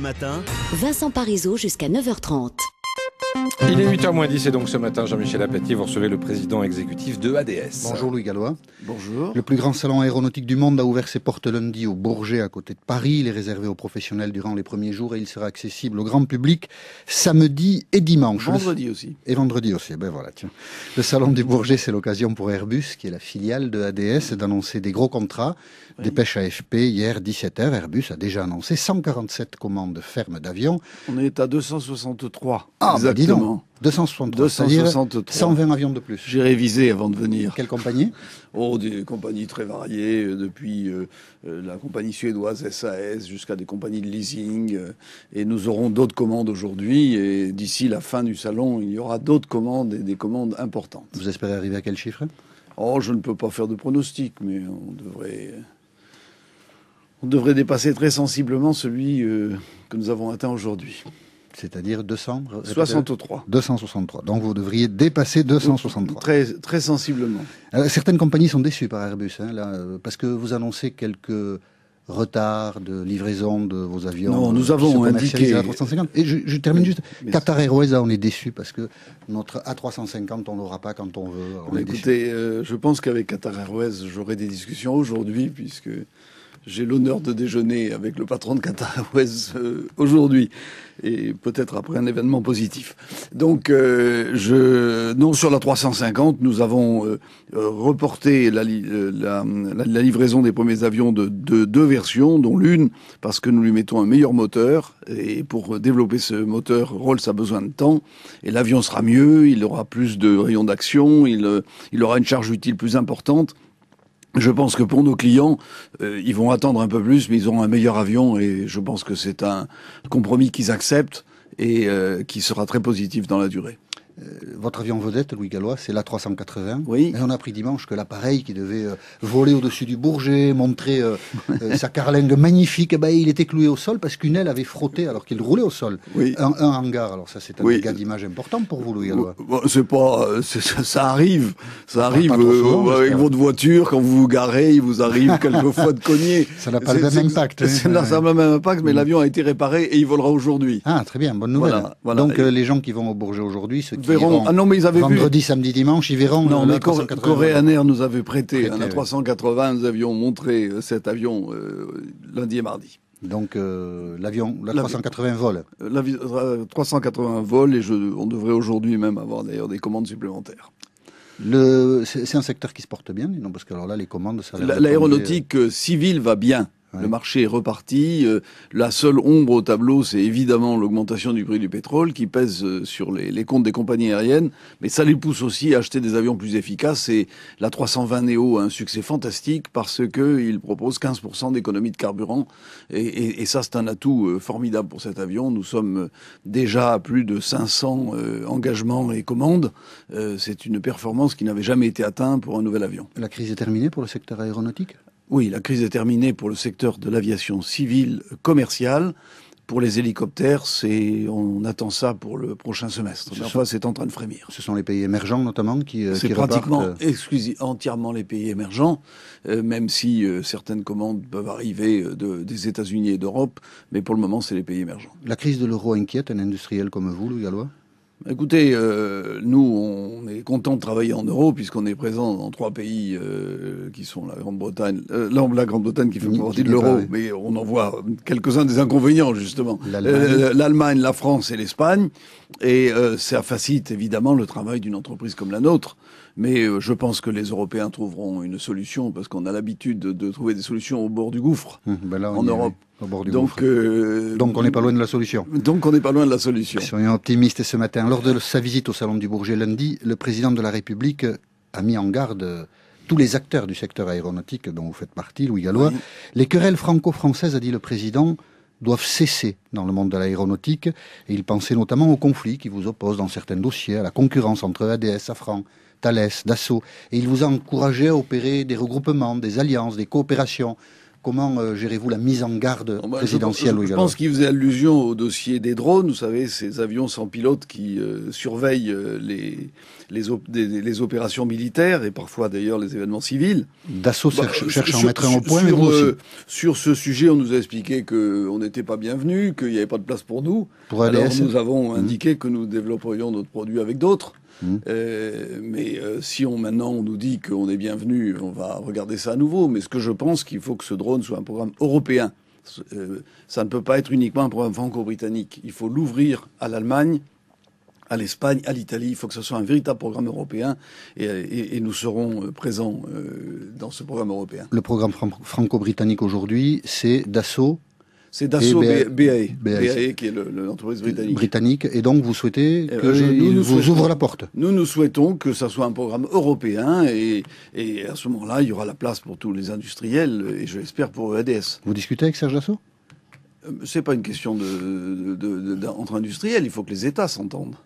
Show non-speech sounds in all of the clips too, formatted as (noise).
Matin. Vincent Parisot jusqu'à 9h30. Il est 8h moins 10 et donc ce matin, Jean-Michel Appétit, vous recevez le président exécutif de ADS. Bonjour Louis Gallois. Bonjour. Le plus grand salon aéronautique du monde a ouvert ses portes lundi au Bourget à côté de Paris. Il est réservé aux professionnels durant les premiers jours et il sera accessible au grand public samedi et dimanche. Vendredi aussi. Et vendredi aussi, eh ben voilà, tiens. Le salon du Bourget, c'est l'occasion pour Airbus, qui est la filiale de ADS, d'annoncer des gros contrats. Des Dépêche AFP, hier 17h, Airbus a déjà annoncé 147 commandes fermes d'avions. On est à 263. Ah, bah dis donc 263. 120 avions de plus. J'ai révisé avant de venir. Quelle compagnie Oh, des compagnies très variées, euh, depuis euh, euh, la compagnie suédoise SAS jusqu'à des compagnies de leasing. et nous aurons d'autres commandes aujourd'hui. Et d'ici la fin du salon, il y aura d'autres commandes et des commandes importantes. Vous espérez arriver à quel chiffre Oh, je ne peux pas faire de pronostic, mais on devrait. On devrait dépasser très sensiblement celui que nous avons atteint aujourd'hui c'est-à-dire 263. 263. Donc vous devriez dépasser 263. Très, très sensiblement. Euh, certaines compagnies sont déçues par Airbus, hein, là, euh, parce que vous annoncez quelques retards de livraison de vos avions. Non, nous euh, avons indiqué. Et je, je termine juste. Qatar Airways, là, on est déçu parce que notre A350, on l'aura pas quand on veut. écoutez, je pense qu'avec Qatar Airways, j'aurai des discussions aujourd'hui puisque j'ai l'honneur de déjeuner avec le patron de Qatar (laughs) euh, aujourd'hui et peut-être après un événement positif. Donc, euh, je non sur la 350, nous avons euh, reporté la, livraison des premiers avions de, deux versions, dont l'une parce que nous lui mettons un meilleur moteur et pour développer ce moteur, Rolls a besoin de temps et l'avion sera mieux, il aura plus de rayons d'action, il aura une charge utile plus importante. Je pense que pour nos clients, euh, ils vont attendre un peu plus, mais ils auront un meilleur avion et je pense que c'est un compromis qu'ils acceptent et euh, qui sera très positif dans la durée. Euh, votre avion vedette, Louis Gallois, c'est l'A380. Oui. Et on a appris dimanche que l'appareil qui devait euh, voler au-dessus du Bourget, montrer euh, (laughs) sa carlingue magnifique, eh ben, il était cloué au sol parce qu'une aile avait frotté alors qu'il roulait au sol. Oui. Un, hangar, alors ça c'est un dégât d'image important pour vous, Louis Gallois. c'est pas, ça, arrive, ça arrive avec votre voiture, quand vous vous garez, il vous arrive (laughs) quelquefois de cogner. Ça n'a pas le même impact. Hein. ça le même impact, mais l'avion a été réparé et il volera aujourd'hui. Ah, très bien, bonne nouvelle. Donc les gens qui vont au Bourget aujourd'hui, ceux verront. Ah non, mais ils avaient Vendredi, samedi, dimanche, ils verront. Non, euh, mais nous avait prêté, un hein, A380. Nous avions montré euh, cet avion euh, lundi et mardi. Donc l'avion, la 380 vol. La 380 vol et je, on devrait aujourd'hui même avoir d'ailleurs des commandes supplémentaires. c'est un secteur qui se porte bien, non Parce que alors là, les commandes, ça. L'aéronautique civile va bien. Le marché est reparti. Euh, la seule ombre au tableau, c'est évidemment l'augmentation du prix du pétrole qui pèse euh, sur les, comptes des compagnies aériennes. Mais ça les pousse aussi à acheter des avions plus efficaces. Et la 320 Neo a un succès fantastique parce qu'il propose 15% d'économie de carburant. Et, ça, c'est un atout euh, formidable pour cet avion. Nous sommes déjà à plus de 500 engagements et commandes. c'est une performance qui n'avait jamais été atteinte pour un nouvel avion. La crise est terminée pour le secteur aéronautique oui, la crise est terminée pour le secteur de l'aviation civile commerciale. Pour les hélicoptères, c'est on attend ça pour le prochain semestre. Ce c'est en train de frémir. Ce sont les pays émergents notamment qui euh, C'est pratiquement euh, entièrement les pays émergents, euh, même si certaines commandes peuvent arriver des États-Unis et d'Europe, mais pour le moment, c'est les pays émergents. La crise de l'euro inquiète un industriel comme vous, Louis Gallois Écoutez, euh, nous, on est content de travailler en euros puisqu'on est présent dans trois pays euh, qui sont la Grande-Bretagne, euh, la Grande-Bretagne qui fait partie de l'euro, mais on en voit quelques-uns des inconvénients justement. L'Allemagne, euh, la France et l'Espagne, et ça facilite évidemment le travail d'une entreprise comme la nôtre. Mais je pense que les Européens trouveront une solution parce qu'on a l'habitude de, trouver des solutions au bord du gouffre hum, ben en Europe donc, euh, donc on n'est pas loin de la solution. Donc on n'est pas loin de la solution. Soyons optimistes ce matin. Lors de sa visite au Salon du Bourget lundi, le président de la République a mis en garde tous les acteurs du secteur aéronautique dont vous faites partie, Louis Gallois. Les querelles franco-françaises, a dit le président, doivent cesser dans le monde de l'aéronautique. Et il pensait notamment aux conflits qui vous opposent dans certains dossiers, à la concurrence entre ADS, Safran, Thales, Dassault. Et il vous a encouragé à opérer des regroupements, des alliances, des coopérations Comment euh, gérez-vous la mise en garde oh, bah, présidentielle Je, je, pense qu'il faisait allusion au dossier des drones, vous savez, ces avions sans pilote qui euh, surveillent euh, les, les, les, opérations militaires et parfois d'ailleurs les événements civils. Dassault bah, cherche, à en mettre un au point, sur, mais sur ce sujet, on nous a expliqué qu'on n'était pas bienvenus, qu'il n'y avait pas de place pour nous. Pour Alors nous avons mmh. indiqué que nous développerions notre produit avec d'autres. Hmm. Euh, mais euh, si on maintenant on nous dit qu'on est bienvenu, on va regarder ça à nouveau. Mais ce que je pense qu'il faut que ce drone soit un programme européen. Euh, ça ne peut pas être uniquement un programme franco-britannique. Il faut l'ouvrir à l'Allemagne, à l'Espagne, à l'Italie. Il faut que ce soit un véritable programme européen et, et, et nous serons présents dans ce programme européen. Le programme franco-britannique aujourd'hui, c'est d'assaut c'est Dassault BAE, BAE, qui est l'entreprise britannique. Britannique. Et donc, vous souhaitez eh que ben, je, vous ouvre la porte Nous, nous souhaitons que ça soit un programme européen. Et, et à ce moment-là, il y aura la place pour tous les industriels et je l'espère pour EADS. Vous discutez avec Serge Dassault euh, C'est pas une question de, entre industriels. Il faut que les États s'entendent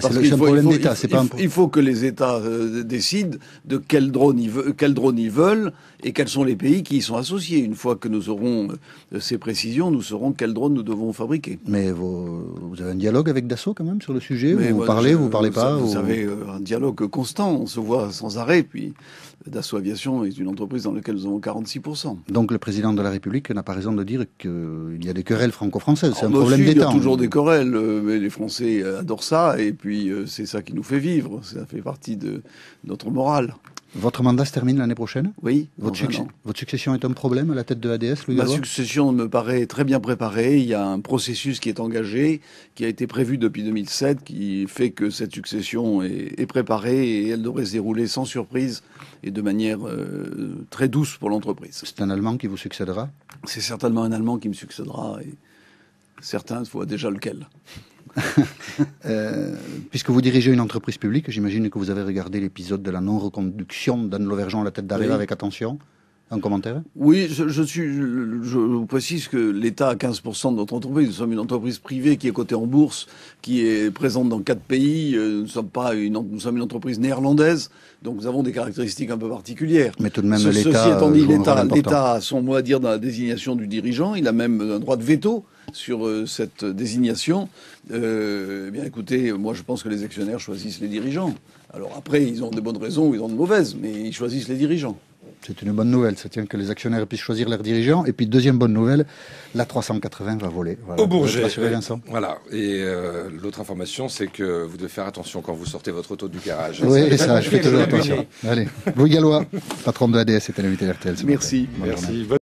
c'est problème d'État, Il faut que les États euh, décident de quel drone, ils veulent, quel drone ils veulent et quels sont les pays qui y sont associés. Une fois que nous aurons euh, ces précisions, nous saurons quel drone nous devons fabriquer. Mais vous, avez un dialogue avec Dassault quand même sur le sujet Vous parlez, vous vous parlez pas Vous, avez euh, un dialogue constant, on se voit sans arrêt. Puis Dassault Aviation est une entreprise dans laquelle nous avons 46%. Donc le président de la République n'a pas raison de dire qu'il y a des querelles franco-françaises, c'est un problème d'État. Il y a hein. toujours des querelles, mais les Français adorent ça et puis euh, c'est ça qui nous fait vivre, ça fait partie de notre morale. Votre mandat se termine l'année prochaine Oui. Votre, votre, succession est un problème à la tête de ADS, Louis Ma succession me paraît très bien préparée. Il y a un processus qui est engagé, qui a été prévu depuis 2007, qui fait que cette succession est, préparée et elle devrait se dérouler sans surprise et de manière euh, très douce pour l'entreprise. C'est un Allemand qui vous succédera C'est certainement un Allemand qui me succédera et certains voient déjà lequel. (laughs) Euh, puisque vous dirigez une entreprise publique, j'imagine que vous avez regardé l'épisode de la non-reconduction d'Anne Lauvergeon à la tête d'arrivée avec attention commentaire Oui, je, vous précise que l'État a 15% de notre entreprise. Nous sommes une entreprise privée qui est cotée en bourse, qui est présente dans quatre pays. Euh, nous sommes pas une, entreprise néerlandaise, donc nous avons des caractéristiques un peu particulières. Mais tout de même, euh, l'État. a son mot à dire dans la désignation du dirigeant. Il a même un droit de veto sur euh, cette désignation. Eh bien, écoutez, moi, je pense que les actionnaires choisissent les dirigeants. Alors après, ils ont de bonnes raisons ou ils ont de mauvaises, mais ils choisissent les dirigeants. C'est une bonne nouvelle, Ça tient que les actionnaires puissent choisir leurs dirigeants. Et puis, deuxième bonne nouvelle, la 380 va voler. Voilà. Au Bourget. Vincent. Voilà. Et euh, l'autre information, c'est que vous devez faire attention quand vous sortez votre auto du garage. Oui, ça, je fais toujours attention. Allez, Louis Gallois, patron de l'ADS, c'était l'invité RTL. Merci. Merci.